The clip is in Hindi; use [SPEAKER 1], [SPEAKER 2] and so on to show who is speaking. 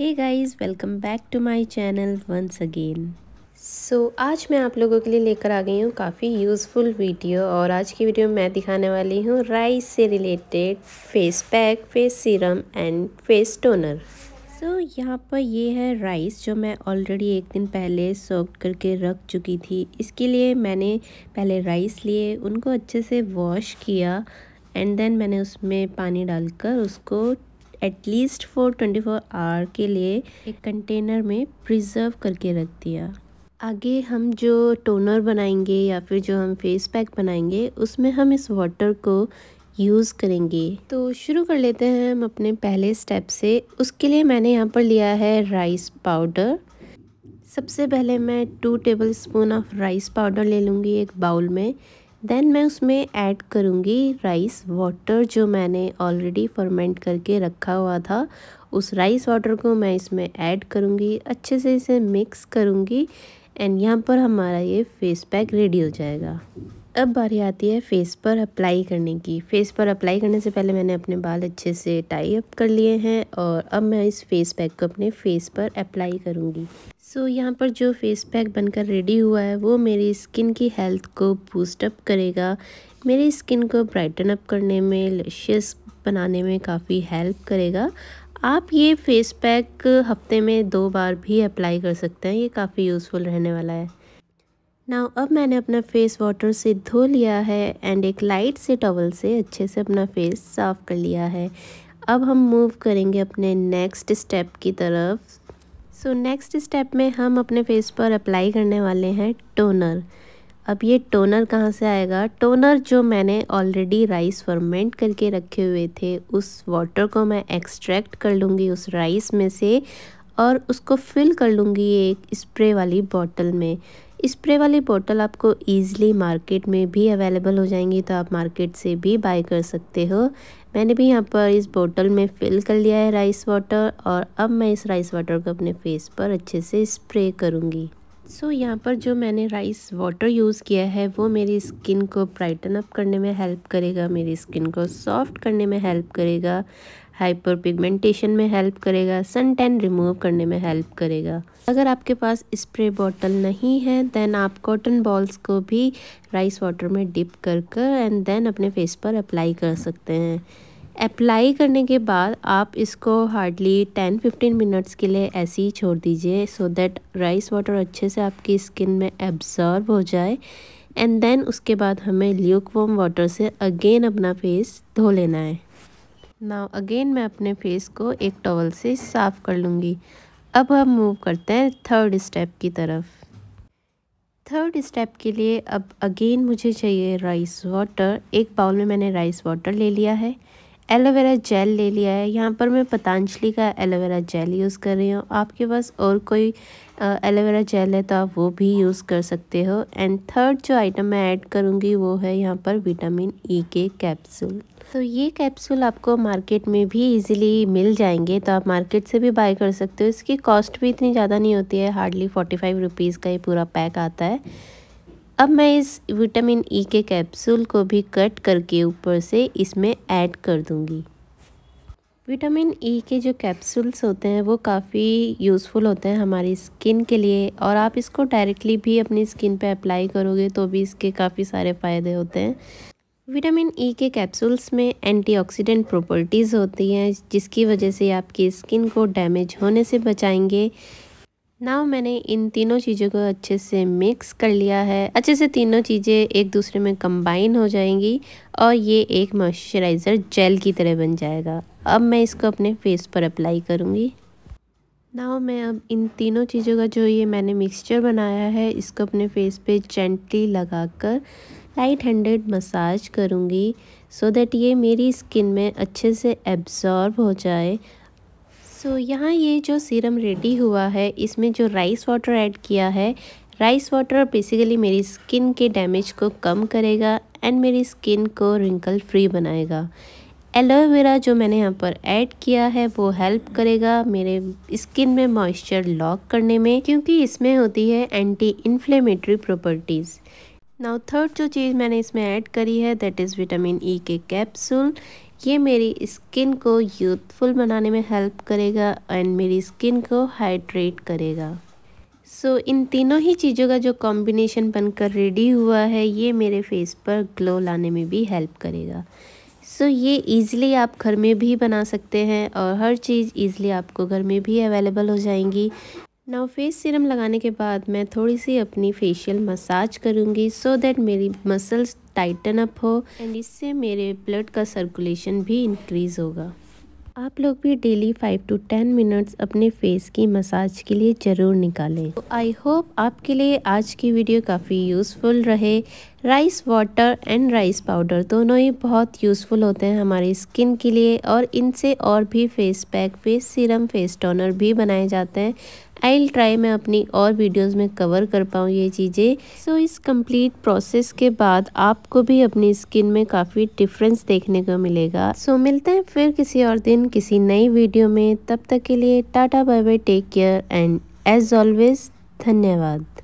[SPEAKER 1] hey guys welcome back to my channel once again so आज मैं आप लोगों के लिए लेकर आ गई हूँ काफ़ी यूज़फुल वीडियो और आज की वीडियो में मैं दिखाने वाली हूँ राइस से related face pack face serum and face toner so so, यहाँ पर ये है राइस जो मैं ऑलरेडी एक दिन पहले सॉफ्ट करके रख चुकी थी इसके लिए मैंने पहले राइस लिए उनको अच्छे से वॉश किया एंड देन मैंने उसमें पानी डालकर उसको एटलीस्ट फॉर फोर आवर के लिए एक कंटेनर में प्रिजर्व करके रख दिया आगे हम जो टोनर बनाएंगे या फिर जो हम फेस पैक बनाएंगे उसमें हम इस वाटर को यूज़ करेंगे तो शुरू कर लेते हैं हम अपने पहले स्टेप से उसके लिए मैंने यहाँ पर लिया है राइस पाउडर सबसे पहले मैं two tablespoon of rice powder ले लूँगी एक बाउल में देन मैं उसमें ऐड करूँगी राइस वाटर जो मैंने ऑलरेडी फर्मेंट करके रखा हुआ था उस राइस वाटर को मैं इसमें ऐड करूँगी अच्छे से इसे मिक्स करूँगी एंड यहाँ पर हमारा ये फेस पैक रेडी हो जाएगा अब बारी आती है फेस पर अप्लाई करने की फेस पर अप्लाई करने से पहले मैंने अपने बाल अच्छे से टाई अप कर लिए हैं और अब मैं इस फेस पैक को अपने फेस पर अप्लाई करूँगी सो so, यहाँ पर जो फेस पैक बनकर रेडी हुआ है वो मेरी स्किन की हेल्थ को बूस्ट अप करेगा मेरी स्किन को ब्राइटन अप करने में लशियस बनाने में काफ़ी हेल्प करेगा आप ये फेस पैक हफ्ते में दो बार भी अप्लाई कर सकते हैं ये काफ़ी यूज़फुल रहने वाला है नाउ अब मैंने अपना फेस वाटर से धो लिया है एंड एक लाइट से टॉवल से अच्छे से अपना फेस साफ़ कर लिया है अब हम मूव करेंगे अपने नेक्स्ट स्टेप की तरफ सो नेक्स्ट स्टेप में हम अपने फेस पर अप्लाई करने वाले हैं टोनर अब ये टोनर कहाँ से आएगा टोनर जो मैंने ऑलरेडी राइस फर्मेंट करके रखे हुए थे उस वाटर को मैं एक्सट्रैक्ट कर लूँगी उस राइस में से और उसको फिल कर लूँगी एक स्प्रे वाली बॉटल में स्प्रे वाली बोतल आपको ईजिली मार्केट में भी अवेलेबल हो जाएंगी तो आप मार्केट से भी बाय कर सकते हो मैंने भी यहाँ पर इस बोतल में फिल कर लिया है राइस वाटर और अब मैं इस राइस वाटर को अपने फेस पर अच्छे से स्प्रे करूँगी सो so, यहाँ पर जो मैंने राइस वाटर यूज़ किया है वो मेरी स्किन को ब्राइटन अप करने में हेल्प करेगा मेरी स्किन को सॉफ्ट करने में हेल्प करेगा हाइपर पिगमेंटेशन में हेल्प करेगा सन टैन रिमूव करने में हेल्प करेगा अगर आपके पास स्प्रे बॉटल नहीं है देन आप कॉटन बॉल्स को भी राइस वाटर में डिप कर कर एंड देन अपने फेस पर अप्लाई कर सकते हैं अप्लाई करने के बाद आप इसको हार्डली टेन फिफ्टीन मिनट्स के लिए ऐसे ही छोड़ दीजिए सो दैट राइस वाटर अच्छे से आपकी स्किन में एब्जॉर्ब हो जाए एंड देन उसके बाद हमें ल्यूकवॉम वाटर से अगेन अपना फेस धो लेना है ना अगेन मैं अपने फेस को एक टॉवल से साफ़ कर लूँगी अब हम मूव करते हैं थर्ड स्टेप की तरफ थर्ड स्टेप के लिए अब अगेन मुझे चाहिए राइस वाटर एक बाउल में मैंने राइस वाटर ले लिया है एलोवेरा जेल ले लिया है यहाँ पर मैं पतंजलि का एलोवेरा जेल यूज़ कर रही हूँ आपके पास और कोई एलोवेरा जेल है तो आप वो भी यूज़ कर सकते हो एंड थर्ड जो आइटम मैं ऐड करूँगी वो है यहाँ पर विटामिन ई e के कैप्सूल तो ये कैप्सूल आपको मार्केट में भी इजीली मिल जाएंगे तो आप मार्केट से भी बाय कर सकते हो इसकी कॉस्ट भी इतनी ज़्यादा नहीं होती है हार्डली फोर्टी फाइव रुपीज़ का ये पूरा पैक आता है अब मैं इस विटामिन ई e के कैप्सूल को भी कट करके ऊपर से इसमें ऐड कर दूँगी विटामिन ई e के जो कैप्सूल्स होते हैं वो काफ़ी यूज़फुल होते हैं हमारी स्किन के लिए और आप इसको डायरेक्टली भी अपनी स्किन पे अप्लाई करोगे तो भी इसके काफ़ी सारे फ़ायदे होते हैं विटामिन ई e के कैप्सूल्स में एंटीऑक्सीडेंट प्रॉपर्टीज़ होती हैं जिसकी वजह से आपकी स्किन को डैमेज होने से बचाएंगे नाव मैंने इन तीनों चीज़ों को अच्छे से मिक्स कर लिया है अच्छे से तीनों चीज़ें एक दूसरे में कंबाइन हो जाएंगी और ये एक मॉइस्चराइज़र जेल की तरह बन जाएगा अब मैं इसको अपने फेस पर अप्लाई करूँगी नाव मैं अब इन तीनों चीज़ों का जो ये मैंने मिक्सचर बनाया है इसको अपने फेस पे जेंटली लगा कर लाइट हैंडेड मसाज करूँगी सो दैट ये मेरी स्किन में अच्छे से एब्ज़ॉर्ब हो जाए सो so, यहाँ ये जो सीरम रेडी हुआ है इसमें जो राइस वाटर ऐड किया है राइस वाटर बेसिकली मेरी स्किन के डैमेज को कम करेगा एंड मेरी स्किन को रिंकल फ्री बनाएगा एलोवेरा जो मैंने यहाँ पर ऐड किया है वो हेल्प करेगा मेरे स्किन में मॉइस्चर लॉक करने में क्योंकि इसमें होती है anti inflammatory properties now third जो चीज़ मैंने इसमें ऐड करी है दैट इज़ विटामिन ई के कैप्सूल ये मेरी स्किन को यूथफुल बनाने में हेल्प करेगा एंड मेरी स्किन को हाइड्रेट करेगा सो so, इन तीनों ही चीज़ों का जो कॉम्बिनेशन बनकर रेडी हुआ है ये मेरे फेस पर ग्लो लाने में भी हेल्प करेगा सो so, ये इजीली आप घर में भी बना सकते हैं और हर चीज़ इजीली आपको घर में भी अवेलेबल हो जाएंगी नाउ फेस सीरम लगाने के बाद मैं थोड़ी सी अपनी फेशियल मसाज करूँगी सो दैट मेरी मसल्स टाइटन अप हो एंड इससे मेरे ब्लड का सर्कुलेशन भी इंक्रीज़ होगा आप लोग भी daily five to ten minutes अपने फेस की मसाज के लिए ज़रूर निकालें तो आई होप आपके लिए आज की वीडियो काफ़ी यूज़फुल रहे rice water and rice powder दोनों ही बहुत यूज़फुल होते हैं हमारी स्किन के लिए और इनसे और भी face pack face serum face toner भी बनाए जाते हैं आई विल ट्राई मैं अपनी और वीडियोस में कवर कर पाऊँ ये चीज़ें सो so, इस कंप्लीट प्रोसेस के बाद आपको भी अपनी स्किन में काफ़ी डिफरेंस देखने को मिलेगा सो so, मिलते हैं फिर किसी और दिन किसी नई वीडियो में तब तक के लिए tata bye bye take care and as always धन्यवाद